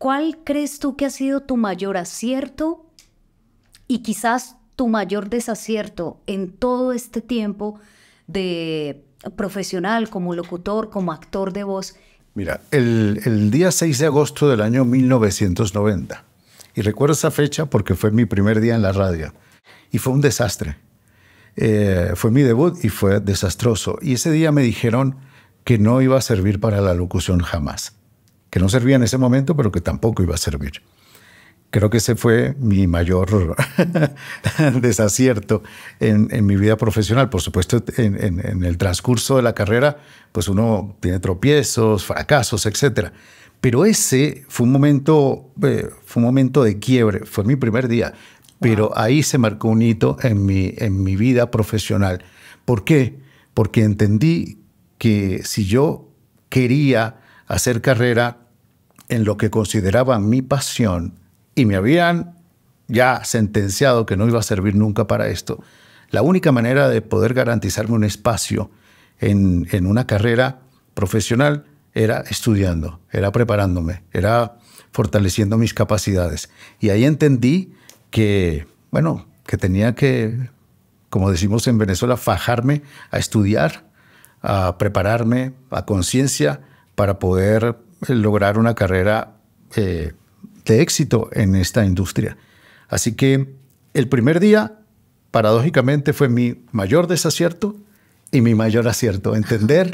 ¿Cuál crees tú que ha sido tu mayor acierto y quizás tu mayor desacierto en todo este tiempo de profesional, como locutor, como actor de voz? Mira, el, día 6 de agosto del año 1990, y recuerdo esa fecha porque fue mi primer día en la radio, y fue un desastre. Eh, fue mi debut y fue desastroso. Y ese día me dijeron que no iba a servir para la locución jamás que no servía en ese momento, pero que tampoco iba a servir. Creo que ese fue mi mayor desacierto en, mi vida profesional. Por supuesto, en, el transcurso de la carrera, pues uno tiene tropiezos, fracasos, etc. Pero ese fue un momento, eh, fue un momento de quiebre, fue mi primer día. Pero ahí se marcó un hito en mi, en mi vida profesional. ¿Por qué? Porque entendí que si yo quería hacer carrera en lo que consideraba mi pasión y me habían ya sentenciado que no iba a servir nunca para esto, la única manera de poder garantizarme un espacio en, en una carrera profesional era estudiando, era preparándome, era fortaleciendo mis capacidades. Y ahí entendí que, bueno, que tenía que, como decimos en Venezuela, fajarme a estudiar, a prepararme a conciencia para poder lograr una carrera eh, de éxito en esta industria. Así que el primer día, paradójicamente, fue mi mayor desacierto y mi mayor acierto. Entender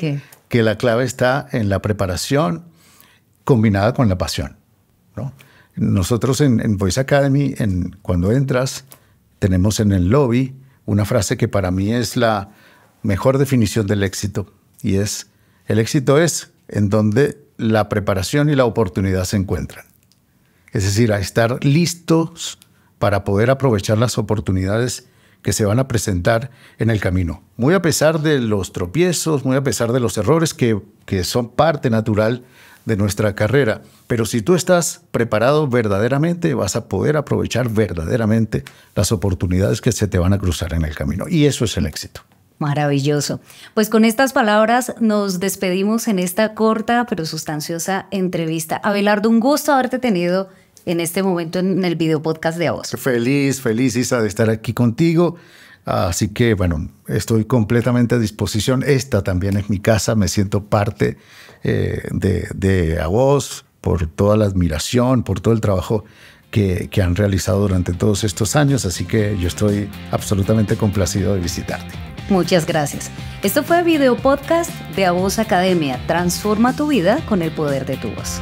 que la clave está en la preparación combinada con la pasión. Nosotros en, Voice Academy, cuando entras, tenemos en el lobby una frase que para mí es la mejor definición del éxito. Y es, el éxito es en donde la preparación y la oportunidad se encuentran. Es decir, a estar listos para poder aprovechar las oportunidades que se van a presentar en el camino. Muy a pesar de los tropiezos, muy a pesar de los errores que, que son parte natural de nuestra carrera. Pero si tú estás preparado verdaderamente, vas a poder aprovechar verdaderamente las oportunidades que se te van a cruzar en el camino. Y eso es el éxito. Maravilloso. Pues con estas palabras nos despedimos en esta corta pero sustanciosa entrevista. Abelardo, un gusto haberte tenido en este momento en el video podcast de A Feliz, feliz Isa de estar aquí contigo. Así que bueno, estoy completamente a disposición. Esta también es mi casa, me siento parte eh, de, de A por toda la admiración, por todo el trabajo que han realizado durante todos estos años. Así que yo estoy absolutamente complacido de visitarte. Muchas gracias. Esto fue Video Podcast de Voz Academia. Transforma tu vida con el poder de tu voz.